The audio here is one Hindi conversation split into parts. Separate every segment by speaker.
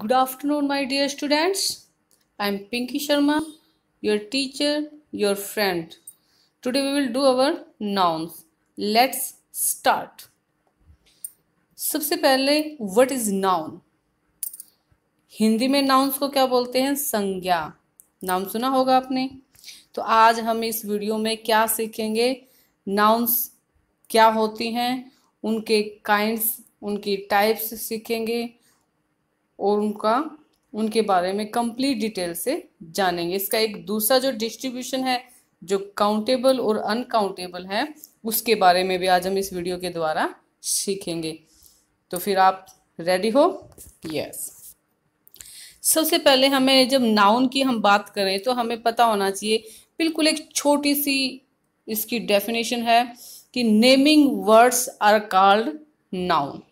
Speaker 1: Good afternoon, my dear students. I am Pinky Sharma, your teacher, your friend. Today we will do our nouns. Let's start. सबसे पहले what is noun? हिंदी में nouns को क्या बोलते हैं संज्ञा नाम सुना होगा आपने तो आज हम इस वीडियो में क्या सीखेंगे नाउन्स क्या होती हैं उनके काइंड्स उनकी टाइप्स सीखेंगे और उनका उनके बारे में कंप्लीट डिटेल से जानेंगे इसका एक दूसरा जो डिस्ट्रीब्यूशन है जो काउंटेबल और अनकाउंटेबल है उसके बारे में भी आज हम इस वीडियो के द्वारा सीखेंगे तो फिर आप रेडी हो यस सबसे पहले हमें जब नाउन की हम बात करें तो हमें पता होना चाहिए बिल्कुल एक छोटी सी इसकी डेफिनेशन है कि naming words are called noun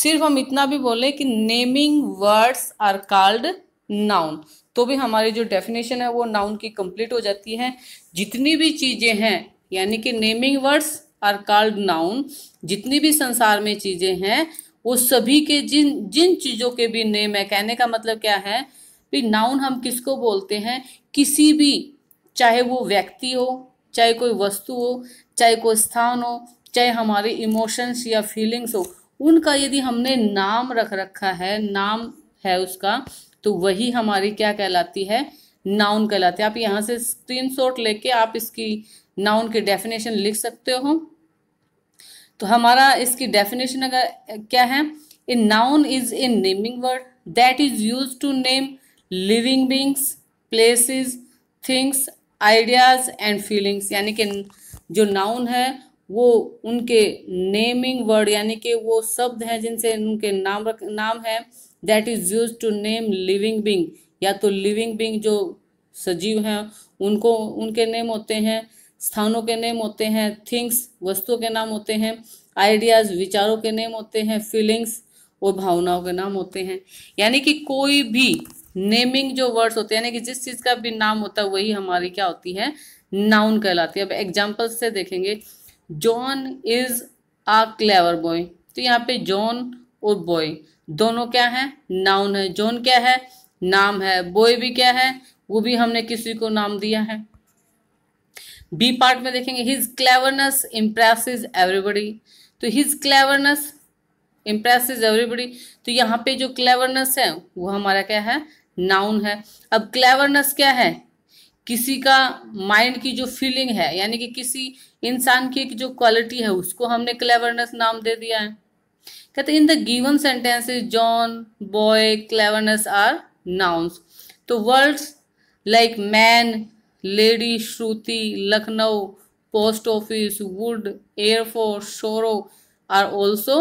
Speaker 1: सिर्फ हम इतना भी बोले कि naming words are called noun तो भी हमारी जो डेफिनेशन है वो नाउन की कंप्लीट हो जाती है जितनी भी चीज़ें हैं यानी कि naming words are called noun जितनी भी संसार में चीज़ें हैं वो सभी के जिन जिन चीज़ों के भी नेम है कहने का मतलब क्या है भी नाउन हम किसको बोलते हैं किसी भी चाहे वो व्यक्ति हो चाहे कोई वस्तु हो चाहे कोई स्थान हो चाहे हमारे इमोशंस या फीलिंग्स हो उनका यदि हमने नाम रख रखा है नाम है उसका तो वही हमारी क्या कहलाती है नाउन कहलाती है आप यहाँ से स्क्रीनशॉट लेके आप इसकी नाउन की डेफिनेशन लिख सकते हो तो हमारा इसकी डेफिनेशन अगर क्या है a noun is a naming word that is use to name living beings places things ideas and feelings यानी कि जो नाउन है वो उनके नेमिंग वर्ड यानी कि वो शब्द हैं जिनसे उनके नाम रख नाम है that is use to name living being या तो लिविंग बिंग जो सजीव हैं उनको उनके नेम होते हैं स्थानों के नेम होते हैं थिंग्स वस्तुओं के नाम होते हैं आइडियाज विचारों के नेम होते हैं फीलिंग्स और भावनाओं के नाम होते हैं यानी कि कोई भी नेमिंग जो वर्ड्स होते हैं यानी कि जिस चीज़ का भी नाम होता है वही हमारी क्या होती है नाउन कहलाती है अब एग्जाम्पल से देखेंगे John is a clever boy तो यहाँ पे जॉन और बॉय दोनों क्या है नाउन है जॉन क्या है नाम है बॉय भी क्या है वो भी हमने किसी को नाम दिया है बी पार्ट में देखेंगे हिज क्लेवरनेस इज एवरीबडी तो his cleverness impress is everybody तो यहाँ पे जो क्लेवरनेस है वो हमारा क्या है नाउन है अब क्लेवरनेस क्या है किसी का माइंड की जो फीलिंग है यानी कि किसी इंसान की जो क्वालिटी है उसको हमने क्लेवरनेस नाम दे दिया है कहते in the given sentences John boy cleverness are nouns तो words like man lady Shruti Lucknow post office wood air force शोरो आर ऑल्सो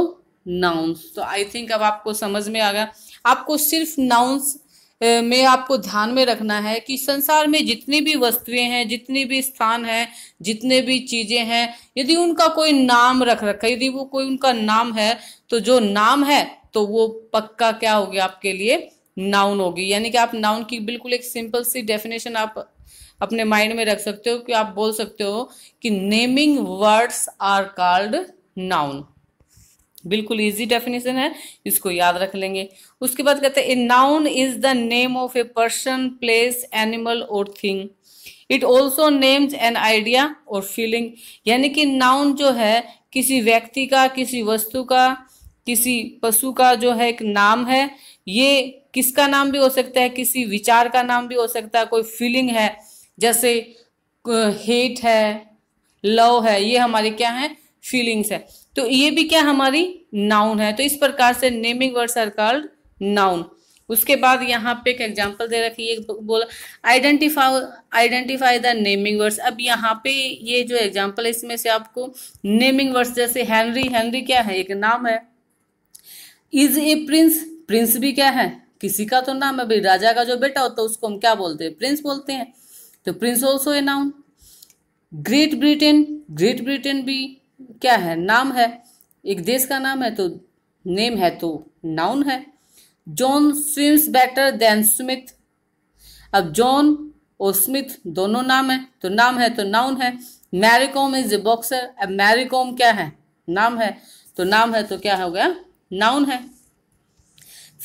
Speaker 1: नाउन्स तो आई थिंक अब आपको समझ में आ गया आपको सिर्फ नाउन्स में आपको ध्यान में रखना है कि संसार में जितनी भी वस्तुएं हैं जितनी भी स्थान है जितने भी चीज़ें हैं यदि उनका कोई नाम रख रखा है यदि वो कोई उनका नाम है तो जो नाम है तो वो पक्का क्या हो गया आपके लिए नाउन होगी यानी कि आप नाउन की बिल्कुल एक सिंपल सी डेफिनेशन आप अपने माइंड में रख सकते हो कि आप बोल सकते हो कि naming words are called noun बिल्कुल इजी डेफिनेशन है इसको याद रख लेंगे उसके बाद कहते हैं a noun is the name of a person place animal और thing it also names an idea और फीलिंग यानी कि नाउन जो है किसी व्यक्ति का किसी वस्तु का किसी पशु का जो है एक नाम है ये किसका नाम भी हो सकता है किसी विचार का नाम भी हो सकता है कोई फीलिंग है जैसे हेट है लव है ये हमारे क्या है फीलिंग्स है तो ये भी क्या हमारी नाउन है तो इस प्रकार से naming words are called noun उसके बाद यहाँ पे एक एग्जांपल दे रखी है बोला identify identify the naming words अब यहाँ पे ये जो एग्जांपल है इसमें से आपको नेमिंग वर्ड्स जैसे हेनरी हेनरी क्या है एक नाम है इज ए प्रिंस प्रिंस भी क्या है किसी का तो नाम है भाई राजा का जो बेटा होता है उसको हम क्या बोलते हैं प्रिंस बोलते हैं तो prince also a noun Great Britain Great Britain भी क्या है नाम है एक देश का नाम है तो नेम है तो नाउन है John swims better than Smith अब जॉन और स्मिथ दोनों नाम है तो नाम है तो नाउन है मैरिकॉम इज ए बॉक्सर अब मैरिकॉम क्या है नाम है तो नाम है तो क्या हो गया नाउन है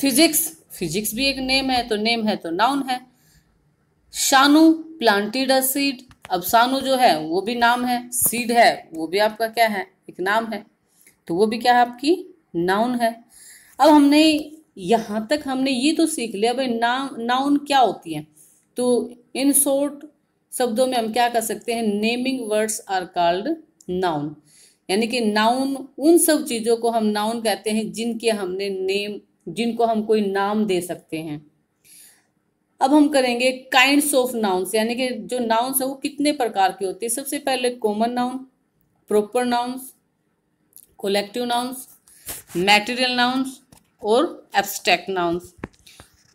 Speaker 1: फिजिक्स फिजिक्स भी एक नेम है तो नेम है तो नाउन है शानू प्लांटेड अ सीड सानू जो है वो भी नाम है सीड है वो भी आपका क्या है एक नाम है तो वो भी क्या है आपकी नाउन है अब हमने यहाँ तक हमने ये तो सीख लिया भाई नाम नाउन क्या होती है तो इन शॉर्ट शब्दों में हम क्या कर सकते हैं naming words are called noun यानी कि नाउन उन सब चीज़ों को हम नाउन कहते हैं जिनके हमने नेम जिनको हम कोई नाम दे सकते हैं अब हम करेंगे काइंड ऑफ नाउन्स यानी कि जो नाउन्स है वो कितने प्रकार के होते हैं सबसे पहले common noun proper nouns collective nouns material nouns और abstract nouns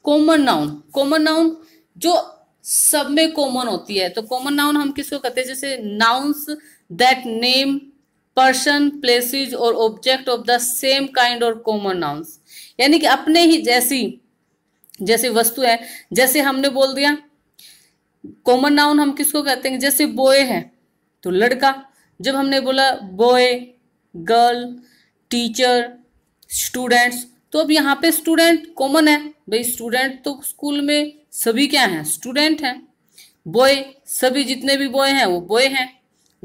Speaker 1: common noun common noun जो सब में कॉमन होती है तो कॉमन नाउन हम किसको कहते हैं जैसे nouns that name person places और object of the same kind और कॉमन नाउन्स यानी कि अपने ही जैसी जैसे वस्तु है जैसे हमने बोल दिया कॉमन नाउन हम किसको कहते हैं जैसे बॉय है तो लड़का जब हमने बोला बॉय गर्ल टीचर स्टूडेंट्स तो अब यहाँ पे स्टूडेंट कॉमन है भाई स्टूडेंट तो स्कूल में सभी क्या हैं स्टूडेंट हैं बॉय सभी जितने भी बॉय हैं वो बॉय हैं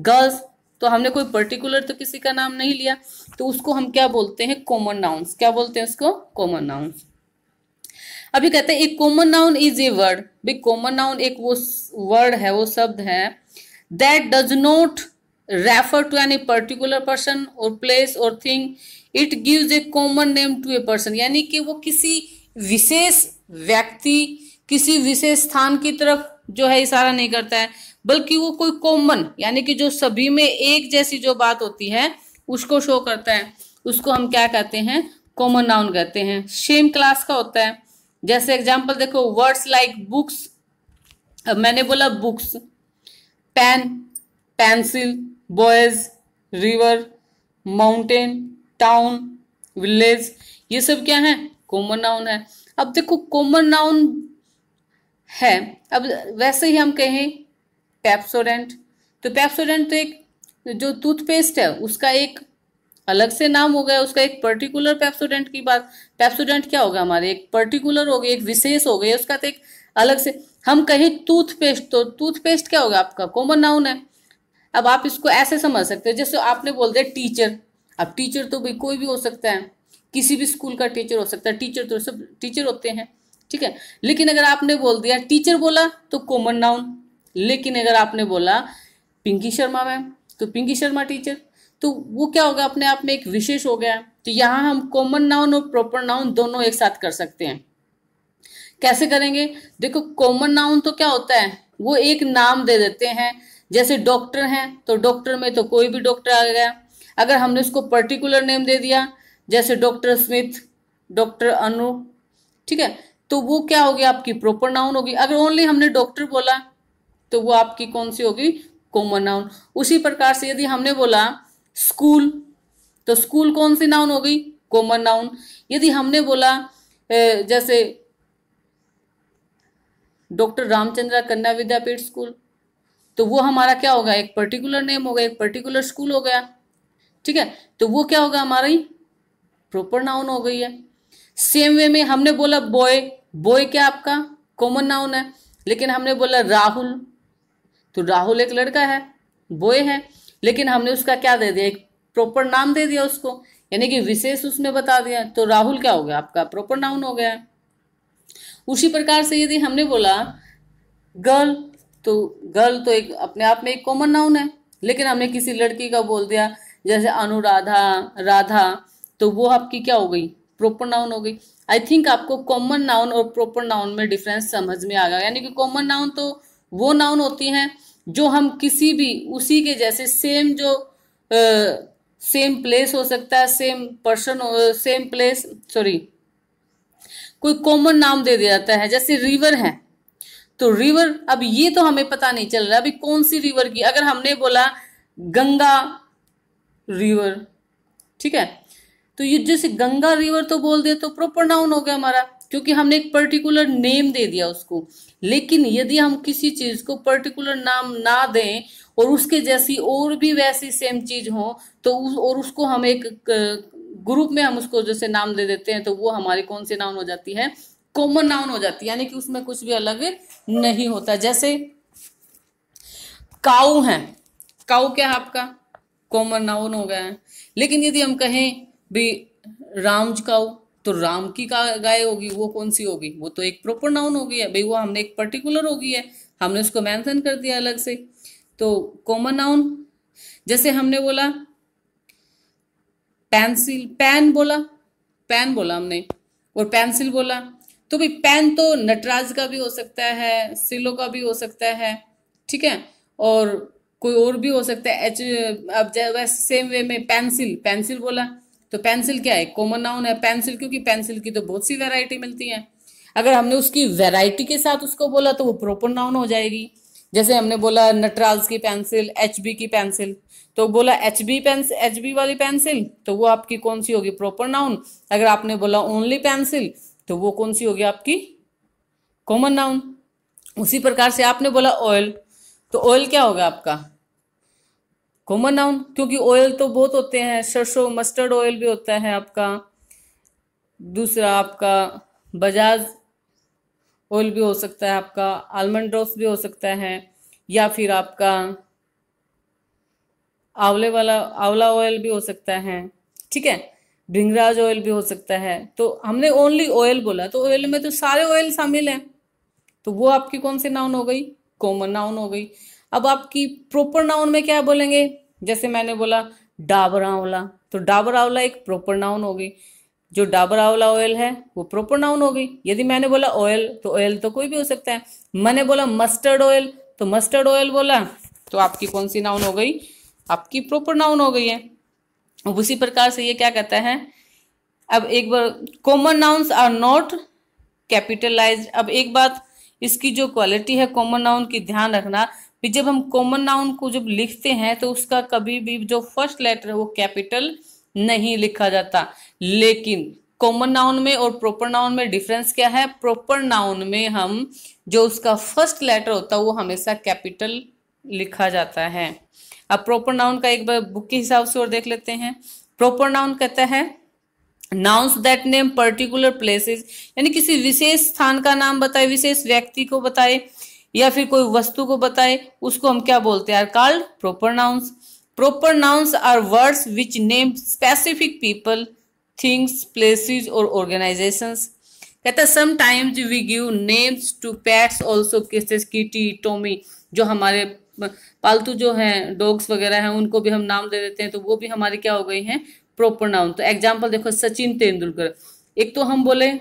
Speaker 1: गर्ल्स तो हमने कोई पर्टिकुलर तो किसी का नाम नहीं लिया तो उसको हम क्या बोलते हैं कॉमन नाउन्स क्या बोलते हैं उसको कॉमन नाउन्स अभी कहते हैं a common noun is a word भी कॉमन नाउन एक वो वर्ड है वो शब्द है that does not refer to any particular person और प्लेस और thing it gives a common name to a person यानी कि वो किसी विशेष व्यक्ति किसी विशेष स्थान की तरफ जो है इशारा नहीं करता है बल्कि वो कोई कॉमन यानी कि जो सभी में एक जैसी जो बात होती है उसको शो करता है उसको हम क्या कहते हैं कॉमन नाउन कहते हैं सेम क्लास का होता है जैसे एग्जाम्पल देखो वर्ड्स लाइक बुक्स मैंने बोला books pen pencil boys river mountain town village ये सब क्या है कॉमन नाउन है अब देखो कॉमन नाउन है अब वैसे ही हम कहें पेप्सोडेंट तो पेप्सोडेंट तो एक जो टूथपेस्ट है उसका एक अलग से नाम हो गया उसका एक पर्टिकुलर पेप्सोडेंट की बात पेप्सोडेंट क्या होगा हमारे एक पर्टिकुलर हो गई एक विशेष हो गई उसका तो एक अलग से हम कहें टूथपेस्ट तो टूथपेस्ट क्या होगा आपका कॉमन नाउन है अब आप इसको ऐसे समझ सकते हो जैसे आपने बोल दिया टीचर अब टीचर तो भी कोई भी हो सकता है किसी भी स्कूल का टीचर हो सकता है टीचर तो सब टीचर होते हैं ठीक है लेकिन अगर आपने बोल दिया टीचर बोला तो कॉमन नाउन लेकिन अगर आपने बोला पिंकी शर्मा मैम तो पिंकी शर्मा टीचर तो वो क्या होगा अपने आप में एक विशेष हो गया तो यहाँ हम कॉमन नाउन और प्रॉपर नाउन दोनों एक साथ कर सकते हैं कैसे करेंगे देखो कॉमन नाउन तो क्या होता है वो एक नाम दे देते हैं जैसे डॉक्टर हैं तो डॉक्टर में तो कोई भी डॉक्टर आ गया अगर हमने उसको पर्टिकुलर नेम दे दिया जैसे डॉक्टर स्मिथ डॉक्टर अनु ठीक है तो वो क्या होगी आपकी प्रॉपर नाउन होगी अगर ओनली हमने डॉक्टर बोला तो वो आपकी कौन सी होगी कॉमन नाउन उसी प्रकार से यदि हमने बोला स्कूल तो स्कूल कौन सी नाउन हो गई कॉमन नाउन यदि हमने बोला जैसे डॉक्टर रामचंद्र कन्या विद्यापीठ स्कूल तो वो हमारा क्या होगा एक पर्टिकुलर नेम होगा एक पर्टिकुलर स्कूल हो गया ठीक है तो वो क्या होगा हमारी प्रॉपर नाउन हो गई है सेम वे में हमने बोला बॉय बॉय क्या आपका कॉमन नाउन है लेकिन हमने बोला राहुल तो राहुल एक लड़का है बॉय है लेकिन हमने उसका क्या दे दिया एक प्रॉपर नाम दे दिया उसको यानी कि विशेष उसने बता दिया तो राहुल क्या हो गया आपका प्रॉपर नाउन हो गया उसी प्रकार से यदि हमने बोला गर्ल तो गर्ल तो एक अपने आप में एक कॉमन नाउन है लेकिन हमने किसी लड़की का बोल दिया जैसे अनुराधा राधा तो वो आपकी क्या हो गई प्रॉपर नाउन हो गई आई थिंक आपको कॉमन नाउन और प्रॉपर नाउन में डिफरेंस समझ में आ गया यानी कि कॉमन नाउन तो वो नाउन होती हैं जो हम किसी भी उसी के जैसे सेम जो आ, सेम प्लेस हो सकता है same person same place sorry कोई कॉमन नाम दे दिया जाता है जैसे रिवर है तो रिवर अब ये तो हमें पता नहीं चल रहा अभी कौन सी रिवर की अगर हमने बोला गंगा रिवर ठीक है तो ये जैसे गंगा रिवर तो बोल दे तो प्रॉपर नाउन हो गया हमारा क्योंकि हमने एक पर्टिकुलर नेम दे दिया उसको लेकिन यदि हम किसी चीज को पर्टिकुलर नाम ना दें और उसके जैसी और भी वैसी सेम चीज हो तो उस और उसको हम एक ग्रुप में हम उसको जैसे नाम दे देते हैं तो वो हमारे कौन से नाउन हो जाती है कॉमन नाउन हो जाती है यानी कि उसमें कुछ भी अलग नहीं होता जैसे काऊ है काऊ क्या है आपका कॉमन नाउन हो गया है लेकिन यदि हम कहें भी रामज काऊ तो राम की का गाय होगी वो कौन सी होगी वो तो एक प्रॉपर नाउन होगी है भाई वो हमने एक पर्टिकुलर होगी है हमने उसको मैंसन कर दिया अलग से तो कॉमन नाउन जैसे हमने बोला पेंसिल पेन बोला पेन बोला हमने और पेंसिल बोला तो भाई पेन तो नटराज का भी हो सकता है सिलो का भी हो सकता है ठीक है और कोई और भी हो सकता है एच अब जैसे सेम वे में पेंसिल पेंसिल बोला तो पेंसिल क्या है कॉमन नाउन है पेंसिल क्योंकि पेंसिल की तो बहुत सी वेराइटी मिलती है अगर हमने उसकी वेराइटी के साथ उसको बोला तो वो प्रोपर नाउन हो जाएगी जैसे हमने बोला नटराल्स की पेंसिल एच की पेंसिल तो बोला H B pencil H B वाली पेंसिल तो वो आपकी कौन सी होगी प्रॉपर नाउन अगर आपने बोला ओनली पेंसिल तो वो कौन सी होगी आपकी कॉमन नाउन उसी प्रकार से आपने बोला ऑयल तो ऑयल क्या होगा आपका कॉमन नाउन क्योंकि ऑयल तो बहुत होते हैं सरसों मस्टर्ड ऑयल भी होता है आपका दूसरा आपका बजाज ऑयल भी हो सकता है आपका आलमंड रोस भी हो सकता है या फिर आपका आंवले वाला आंवला ऑयल भी हो सकता है ठीक है भिंगराज ऑयल भी हो सकता है तो हमने ओनली ऑयल बोला तो ऑयल में तो सारे ऑयल शामिल हैं तो वो आपकी कौन सी नाउन हो गई कॉमन नाउन हो गई अब आपकी प्रॉपर नाउन में क्या बोलेंगे जैसे मैंने बोला डाबरावला तो डाबरावला एक प्रॉपर नाउन हो गई जो डाबरावला ऑयल है वो प्रॉपर नाउन हो गई यदि मैंने बोला ऑयल तो ऑयल तो कोई भी हो सकता है मैंने बोला मस्टर्ड ऑयल तो मस्टर्ड ऑयल बोला तो आपकी कौन सी नाउन हो गई आपकी प्रॉपर नाउन हो गई है उसी प्रकार से ये क्या कहता है अब एक बार common nouns are not capitalize अब एक बात इसकी जो क्वालिटी है कॉमन नाउन की ध्यान रखना भी जब हम कॉमन नाउन को जब लिखते हैं तो उसका कभी भी जो फर्स्ट लेटर है वो कैपिटल नहीं लिखा जाता लेकिन कॉमन नाउन में और प्रॉपर नाउन में डिफरेंस क्या है प्रॉपर नाउन में हम जो उसका फर्स्ट लेटर होता है वो हमेशा कैपिटल लिखा जाता है अब प्रॉपर नाउन का एक बार बुक के हिसाब से और देख लेते हैं प्रॉपर नाउन कहता है nouns that name particular places यानी किसी विशेष स्थान का नाम बताए विशेष व्यक्ति को बताए या फिर कोई वस्तु को बताए उसको हम क्या बोलते हैं are called proper nouns proper nouns are words which name specific people things places or organizations कहता sometimes we give names to pets also cases kitty Tommy जो हमारे पालतू जो हैं डॉग्स वगैरह हैं उनको भी हम नाम दे देते हैं तो वो भी हमारे क्या हो गई हैं प्रॉपर नाउन तो एग्जांपल देखो सचिन तेंदुलकर एक तो हम बोले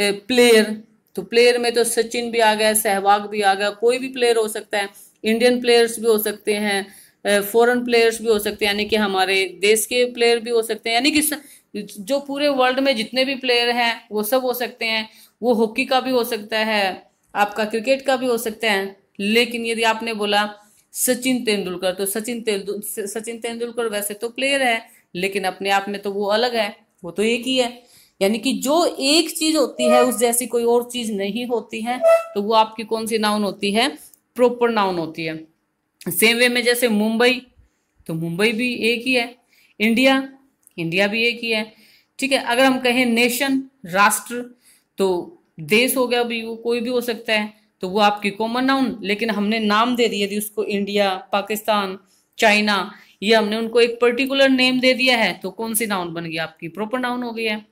Speaker 1: प्लेयर तो प्लेयर में तो सचिन भी आ गया सहवाग भी आ गया कोई भी प्लेयर हो सकता है इंडियन प्लेयर्स भी हो सकते हैं फॉरेन प्लेयर्स भी हो सकते हैं यानी कि हमारे देश के प्लेयर भी हो सकते हैं यानी कि जो पूरे वर्ल्ड में जितने भी प्लेयर हैं वो सब हो सकते हैं वो हॉकी का भी हो सकता है आपका क्रिकेट का भी हो सकता है लेकिन यदि आपने बोला सचिन तेंदुलकर तो सचिन तेंदुल सचिन तेंदुलकर वैसे तो प्लेयर है लेकिन अपने आप में तो वो अलग है वो तो एक ही है यानी कि जो एक चीज होती है उस जैसी कोई और चीज नहीं होती है तो वो आपकी कौन सी नाउन होती है प्रॉपर नाउन होती है सेम वे में जैसे मुंबई तो मुंबई भी एक ही है इंडिया इंडिया भी एक ही है ठीक है अगर हम कहें नेशन राष्ट्र तो देश हो गया भी वो कोई भी हो सकता है तो वो आपकी कॉमन नाउन लेकिन हमने नाम दे दिया थी उसको इंडिया पाकिस्तान चाइना ये हमने उनको एक पर्टिकुलर नेम दे दिया है तो कौन सी नाउन बन गई आपकी प्रॉपर नाउन हो गई है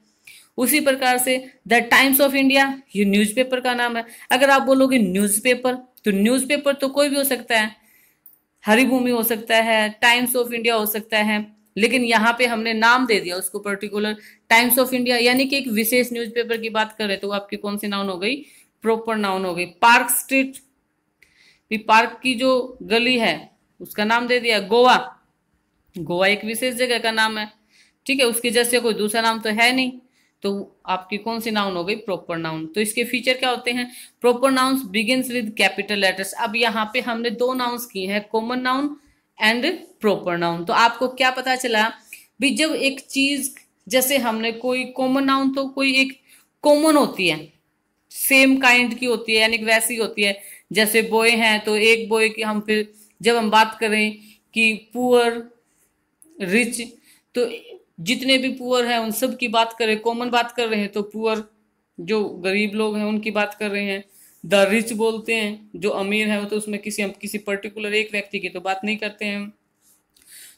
Speaker 1: उसी प्रकार से द टाइम्स ऑफ इंडिया ये न्यूज़पेपर का नाम है अगर आप बोलोगे न्यूज़पेपर तो न्यूज़पेपर तो कोई भी हो सकता है हरिभूमि हो सकता है टाइम्स ऑफ इंडिया हो सकता है लेकिन यहाँ पे हमने नाम दे दिया उसको पर्टिकुलर टाइम्स ऑफ इंडिया यानी कि एक विशेष न्यूज़पेपर की बात करें तो आपकी कौन सी नाउन हो गई प्रॉपर नाउन हो गई पार्क स्ट्रीट भी पार्क की जो गली है उसका नाम दे दिया गोवा गोवा एक विशेष जगह का नाम है ठीक है उसके जैसे कोई दूसरा नाम तो है नहीं तो आपकी कौन सी नाउन हो गई प्रॉपर नाउन तो इसके फीचर क्या होते हैं proper noun begins with capital letters अब यहाँ पे हमने दो नाउन्स किए हैं common noun and proper noun तो आपको क्या पता चला भी जब एक चीज जैसे हमने कोई कॉमन नाउन तो कोई एक कॉमन होती है सेम काइंड की होती है यानी कि वैसी होती है जैसे बॉय हैं तो एक बॉय की हम फिर जब हम बात करें कि पुअर रिच तो जितने भी पुअर हैं उन सब की बात रहे कॉमन बात कर रहे हैं तो पुअर जो गरीब लोग हैं उनकी बात कर रहे हैं द रिच बोलते हैं जो अमीर है वो तो उसमें किसी हम किसी पर्टिकुलर एक व्यक्ति की तो बात नहीं करते हैं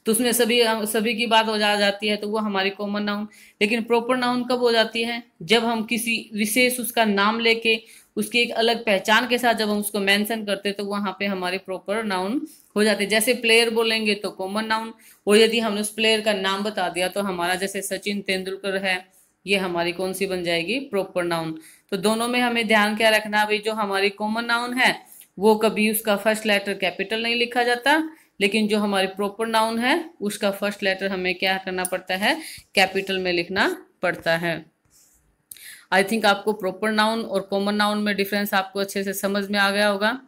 Speaker 1: तो उसमें सभी सभी की बात हो जा जाती है तो वो हमारी कॉमन नाउन लेकिन प्रॉपर नाउन कब हो जाती है जब हम किसी विशेष उसका नाम लेके उसकी एक अलग पहचान के साथ जब हम उसको मेंशन करते तो वहां पे हमारे प्रॉपर नाउन हो जाते जैसे प्लेयर बोलेंगे तो कॉमन नाउन और यदि हमने उस प्लेयर का नाम बता दिया तो हमारा जैसे सचिन तेंदुलकर है ये हमारी कौन सी बन जाएगी प्रॉपर नाउन तो दोनों में हमें ध्यान क्या रखना भाई जो हमारी कॉमन नाउन है वो कभी उसका फर्स्ट लेटर कैपिटल नहीं लिखा जाता लेकिन जो हमारी प्रॉपर नाउन है उसका फर्स्ट लेटर हमें क्या करना पड़ता है कैपिटल में लिखना पड़ता है आई थिंक आपको प्रॉपर नाउन और कॉमन नाउन में डिफरेंस आपको अच्छे से समझ में आ गया होगा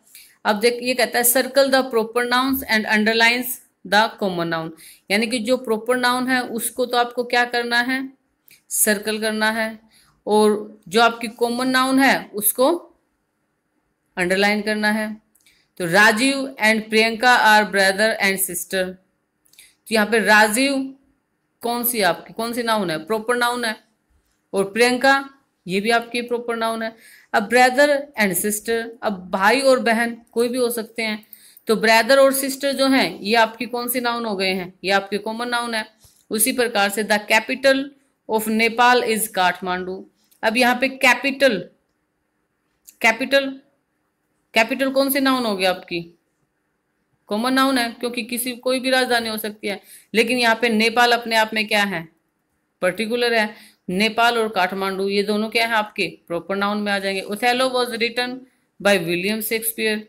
Speaker 1: अब देख ये कहता है circle the proper nouns and underlines the common noun यानी कि जो प्रॉपर नाउन है उसको तो आपको क्या करना है सर्कल करना है और जो आपकी कॉमन नाउन है उसको अंडरलाइन करना है तो Rajiv and Priyanka are brother and sister तो यहाँ पे राजीव कौन सी आपकी कौन सी नाउन है प्रॉपर नाउन है और प्रियंका ये भी आपके प्रॉपर नाउन है अब ब्रदर एंड सिस्टर अब भाई और बहन कोई भी हो सकते हैं तो ब्रदर और सिस्टर जो हैं ये आपके कौन से नाउन हो गए हैं ये आपके कॉमन नाउन है उसी प्रकार से the capital of Nepal is Kathmandu अब यहाँ पे कैपिटल कैपिटल कैपिटल कौन सी नाउन हो गया आपकी कॉमन नाउन है क्योंकि किसी कोई भी राजधानी हो सकती है लेकिन यहाँ पे नेपाल अपने आप में क्या है पर्टिकुलर है नेपाल और काठमांडू ये दोनों क्या है आपके प्रॉपर नाउन में आ जाएंगे Othello was written by William Shakespeare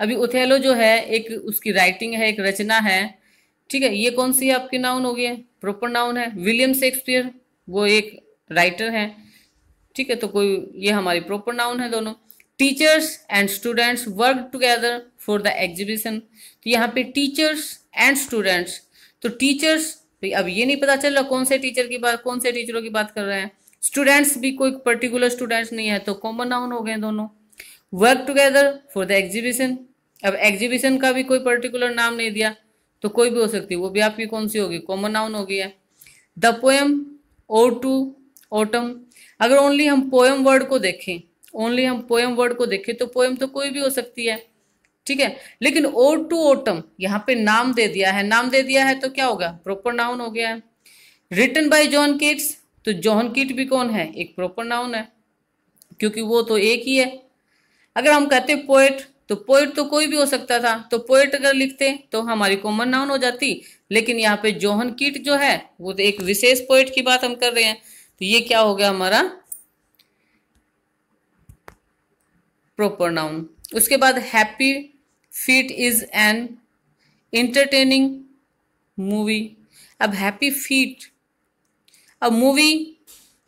Speaker 1: अभी उथेलो जो है एक उसकी राइटिंग है एक रचना है ठीक है ये कौन सी आपके नाउन हो गई है प्रॉपर नाउन है विलियम शेक्सपियर वो एक राइटर है ठीक है तो कोई ये हमारी प्रॉपर नाउन है दोनों teachers and students work together for the exhibition तो यहाँ पे टीचर्स एंड स्टूडेंट्स तो टीचर्स भाई अब ये नहीं पता चल रहा कौन से टीचर की बात कौन से टीचरों की बात कर रहे हैं स्टूडेंट्स भी कोई पर्टिकुलर स्टूडेंट्स नहीं है तो कॉमन नाउन हो गए दोनों work together for the exhibition अब एग्जीबिशन का भी कोई पर्टिकुलर नाम नहीं दिया तो कोई भी हो सकती वो भी आपकी कौन सी होगी कॉमन नाउन होगी है the poem ode to autumn अगर ओनली हम पोएम वर्ड को देखें ओनली हम पोएम वर्ड को देखें तो पोएम तो कोई भी हो सकती है ठीक है लेकिन ओ टू ओटम यहाँ पे नाम दे दिया है नाम दे दिया है तो क्या होगा प्रोपर नाउन हो गया है रिटर्न बाय जॉन किट्स तो जॉन किट भी कौन है एक प्रॉपर नाउन है क्योंकि वो तो एक ही है अगर हम कहते पोएट तो पोएट तो कोई भी हो सकता था तो पोएट अगर लिखते तो हमारी कॉमन नाउन हो जाती लेकिन यहाँ पे जोहन किट जो है वो तो एक विशेष पोएट की बात हम कर रहे हैं तो ये क्या हो गया हमारा प्रोपर नाउन उसके बाद Happy Feet is an entertaining movie अब हैप्पी फीट अब मूवी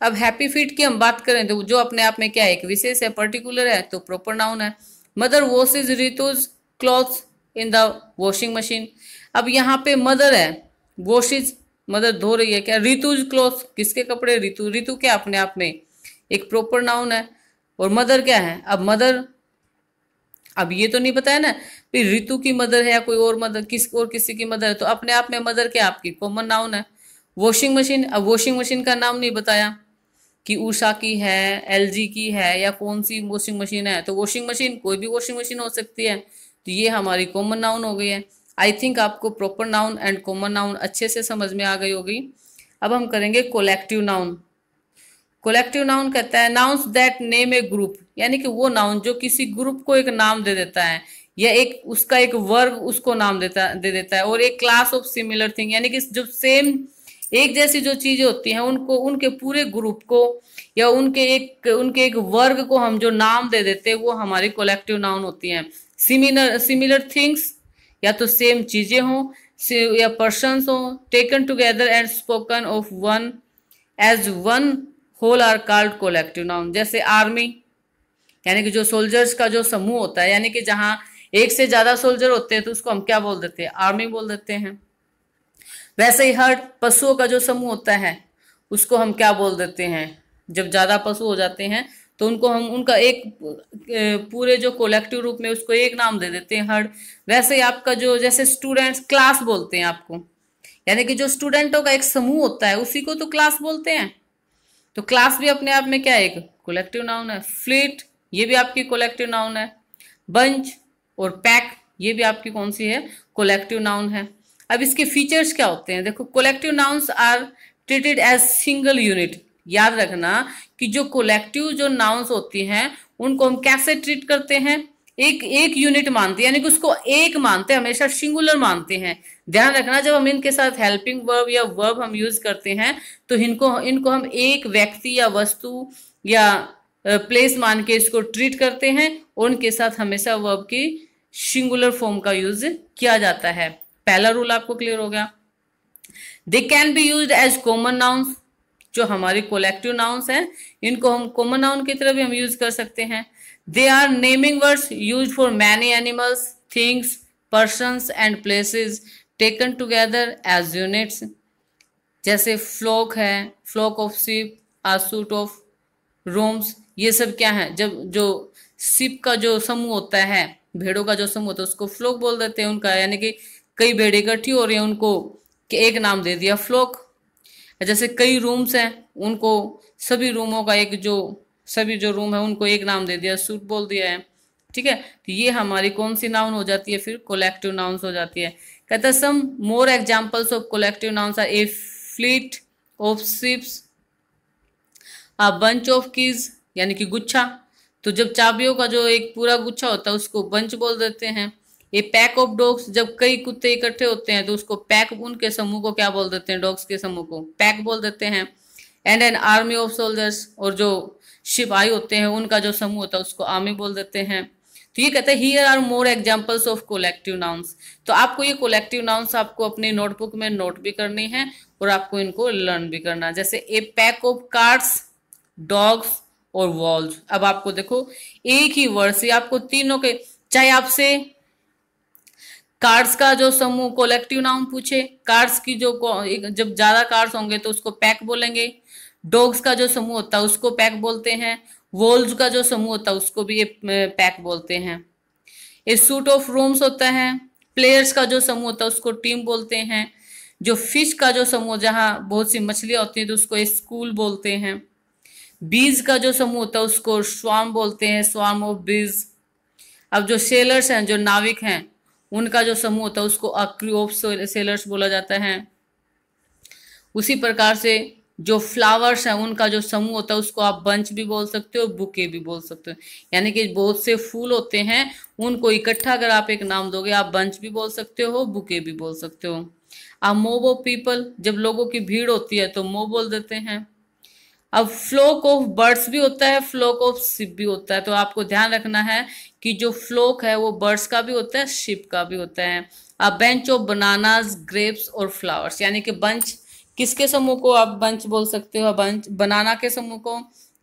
Speaker 1: अब हैप्पी फीट की हम बात करें तो जो अपने आप में क्या है एक विशेष है पर्टिकुलर है तो प्रॉपर नाउन है mother is Ritu's cloth in the washing machine अब यहाँ पे मदर है वॉशिज मदर धो रही है क्या रितुज क्लॉथ किसके कपड़े रितु रितु क्या अपने आप में एक प्रॉपर नाउन है और मदर क्या है अब मदर अब ये तो नहीं पता है ना फिर ऋतु की मदर है या कोई और मदर किस और किसी की मदर है तो अपने आप में मदर क्या आपकी कॉमन नाउन है वॉशिंग मशीन अब वॉशिंग मशीन का नाम नहीं बताया कि ऊषा की है जी की है या कौन सी वॉशिंग मशीन है तो वॉशिंग मशीन कोई भी वॉशिंग मशीन हो सकती है तो ये हमारी कॉमन नाउन हो गई है आई थिंक आपको proper noun and common noun अच्छे से समझ में आ गई होगी अब हम करेंगे कोलेक्टिव नाउन कोलेक्टिव नाउन कहता है nouns that name a group यानी कि वो नाउन जो किसी ग्रुप को एक नाम दे देता है या एक उसका एक वर्ग उसको नाम देता दे देता है और एक क्लास ऑफ सिमिलर थिंग यानी कि जो सेम एक जैसी जो चीजें होती हैं उनको उनके पूरे ग्रुप को या उनके एक उनके एक वर्ग को हम जो नाम दे देते हैं वो हमारी कोलेक्टिव नाउन होती हैं सिमिलर सिमिलर थिंग्स या तो सेम चीजें हों या पर्सन हों taken together and spoken of one as one whole are called collective noun जैसे आर्मी यानी कि जो सोल्जर्स का जो समूह होता है यानी कि जहाँ एक से ज़्यादा सोल्जर होते हैं तो उसको हम क्या बोल देते हैं आर्मी बोल देते हैं वैसे ही हर पशुओं का जो समूह होता है उसको हम क्या बोल देते हैं जब ज़्यादा पशु हो जाते हैं तो उनको हम उनका एक पूरे जो कोलेक्टिव रूप में उसको एक नाम दे देते हैं हर वैसे ही आपका जो जैसे स्टूडेंट्स क्लास बोलते हैं आपको यानी कि जो स्टूडेंटों का एक समूह होता है उसी को तो क्लास बोलते हैं तो क्लास भी अपने आप में क्या है एक कोलेक्टिव नाउन है फ्लीट ये भी आपकी कोलेक्टिव नाउन है बंच और पैक ये भी आपकी कौन सी है कोलेक्टिव नाउन है अब इसके फीचर्स क्या होते हैं देखो collective nouns are treated as single unit याद रखना कि जो कोलेक्टिव जो नाउन्स होती हैं उनको हम कैसे ट्रीट करते हैं एक एक यूनिट मानते हैं यानी कि उसको एक मानते हैं हमेशा सिंगुलर मानते हैं ध्यान रखना जब हम इनके साथ हेल्पिंग वर्ब या वर्ब हम यूज करते हैं तो इनको इनको हम एक व्यक्ति या वस्तु या प्लेस मान के इसको ट्रीट करते हैं और उनके साथ हमेशा वर्ब की सिंगुलर फॉर्म का यूज किया जाता है पहला रूल आपको क्लियर हो गया they can be use as common nouns जो हमारी कोलेक्टिव नाउन्स हैं इनको हम कॉमन नाउन की तरह भी हम यूज कर सकते हैं they are naming words use for many animals things person and places taken together as units जैसे फ्लॉक है flock of sheep suite of rooms ये सब क्या है जब जो सिप का जो समूह होता है भेड़ों का जो समूह होता है उसको फ्लोक बोल देते हैं उनका यानी कि कई भेड़े इकट्ठी हो रही हैं उनको कि एक नाम दे दिया फ्लोक जैसे कई रूम्स हैं उनको सभी रूमों का एक जो सभी जो रूम है उनको एक नाम दे दिया सूट बोल दिया है ठीक है तो ये हमारी कौन सी नाउन हो जाती है फिर कोलेक्टिव नाउन हो जाती है कहता some more examples of collective nouns are a fleet of ships a bunch of keys यानी कि गुच्छा तो जब चाबियों का जो एक पूरा गुच्छा होता है उसको बंच बोल देते हैं ये पैक ऑफ डॉग्स जब कई कुत्ते इकट्ठे होते हैं तो उसको पैक उनके समूह को क्या बोल देते हैं डॉग्स के समूह को पैक बोल देते हैं and an army of soldiers और जो शिपाही होते हैं उनका जो समूह होता है उसको आर्मी बोल देते हैं तो ये कहता है here are more examples of collective nouns तो आपको ये कोलेक्टिव नाउन्स आपको अपनी नोटबुक में नोट भी करनी है और आपको इनको लर्न भी करना जैसे a pack of cards dogs और वॉल्स अब आपको देखो एक ही वर्ड से आपको तीनों के चाहे आपसे कार्ड्स का जो समूह कोलेक्टिव नाउन पूछे कार्ड्स की जो जब ज्यादा कार्ड्स होंगे तो उसको पैक बोलेंगे डॉग्स का जो समूह होता है उसको पैक बोलते हैं वोल्स का जो समूह होता है उसको भी ये पैक बोलते हैं एक सूट ऑफ रूम्स होता है प्लेयर्स का जो समूह होता है उसको टीम बोलते हैं जो फिश का जो समूह जहाँ बहुत सी मछलियाँ होती हैं तो उसको स्कूल बोलते हैं बीज का जो समूह होता है उसको स्वाम बोलते हैं स्वाम ऑफ बीज अब जो सेलर्स हैं जो नाविक हैं उनका जो समूह होता है उसको अक्रू ऑफ सेलर्स बोला जाता है उसी प्रकार से जो फ्लावर्स हैं उनका जो समूह होता है उसको आप बंच भी बोल सकते हो बुके भी बोल सकते हो यानी कि बहुत से फूल होते हैं उनको इकट्ठा अगर आप एक नाम दोगे आप बंच भी बोल सकते हो बुके भी बोल सकते हो आप मोबो पीपल जब लोगों की भीड़ होती है तो मो बोल देते हैं अब फ्लोक ऑफ बर्ड्स भी होता है फ्लोक ऑफ शिप भी होता है तो आपको ध्यान रखना है कि जो फ्लोक है वो बर्ड्स का भी होता है शिप का भी होता है अब बेंच ऑफ बनाना ग्रेप्स और फ्लावर्स यानी कि बंच किसके समूह को आप बंच बोल सकते हो बंच बनाना के समूह को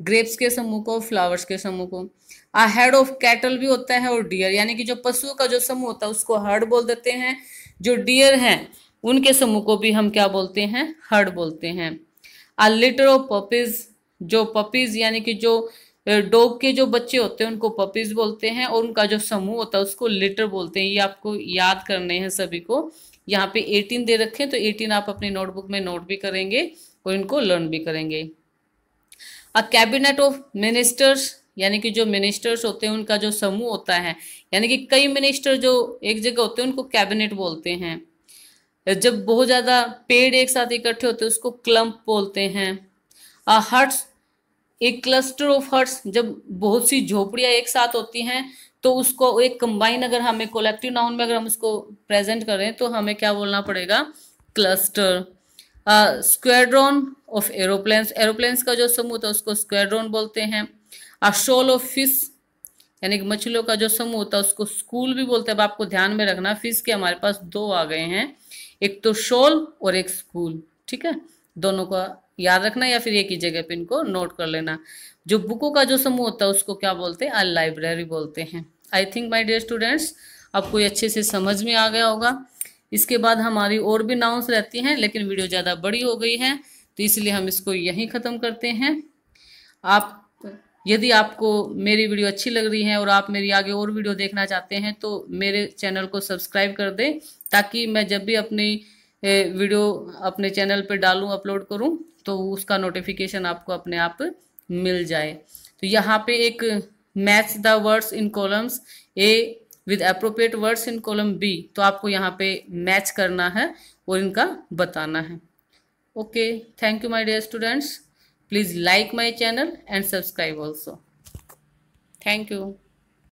Speaker 1: ग्रेप्स के समूह को फ्लावर्स के समूह को आ हेड ऑफ कैटल भी होता है और डियर यानी कि जो पशु का जो समूह होता है उसको हर्ड बोल देते हैं जो डियर हैं उनके समूह को भी हम क्या बोलते हैं हर्ड बोलते हैं आ लिटर ऑफ पपीज जो पपीज यानी कि जो डॉग के जो बच्चे होते हैं उनको पपीज बोलते हैं और उनका जो समूह होता है उसको लिटर बोलते हैं ये आपको याद करने हैं सभी को यहाँ पे 18 दे हैं तो 18 आप अपनी नोटबुक में नोट भी करेंगे और इनको लर्न भी करेंगे अ कैबिनेट ऑफ मिनिस्टर्स यानी कि जो मिनिस्टर्स होते हैं उनका जो समूह होता है यानी कि कई मिनिस्टर जो एक जगह होते हैं उनको कैबिनेट बोलते हैं जब बहुत ज़्यादा पेड़ एक साथ इकट्ठे होते हैं उसको क्लम्प बोलते हैं हट्स एक क्लस्टर ऑफ हट्स जब बहुत सी झोपड़ियां एक साथ होती हैं तो उसको एक कंबाइन अगर हमें कोलेक्टिव नाउन में अगर हम उसको प्रेजेंट करें तो हमें क्या बोलना पड़ेगा cluster squadron of aeroplanes aeroplanes का जो समूह था उसको स्क्वेड्रॉन बोलते हैं अशोल ऑफ फिश यानी कि मछलियों का जो समूह होता है उसको स्कूल भी बोलते हैं अब आपको ध्यान में रखना फिश के हमारे पास दो आ गए हैं एक तो शोल और एक स्कूल ठीक है दोनों का याद रखना या फिर एक ही जगह पे इनको नोट कर लेना जो बुकों का जो समूह होता है उसको क्या बोलते हैं लाइब्रेरी बोलते हैं I think my dear students आपको ये अच्छे से समझ में आ गया होगा इसके बाद हमारी और भी नाउंस रहती हैं लेकिन वीडियो ज़्यादा बड़ी हो गई है तो इसलिए हम इसको यहीं ख़त्म करते हैं आप यदि आपको मेरी वीडियो अच्छी लग रही है और आप मेरी आगे और वीडियो देखना चाहते हैं तो मेरे चैनल को सब्सक्राइब कर दें ताकि मैं जब भी अपनी वीडियो अपने चैनल पर डालूँ अपलोड करूँ तो उसका नोटिफिकेशन आपको अपने आप मिल जाए तो यहाँ पे एक match the words in columns A with appropriate words in column B तो आपको यहाँ पे मैच करना है और इनका बताना है okay thank you my dear students please like my channel and subscribe also thank you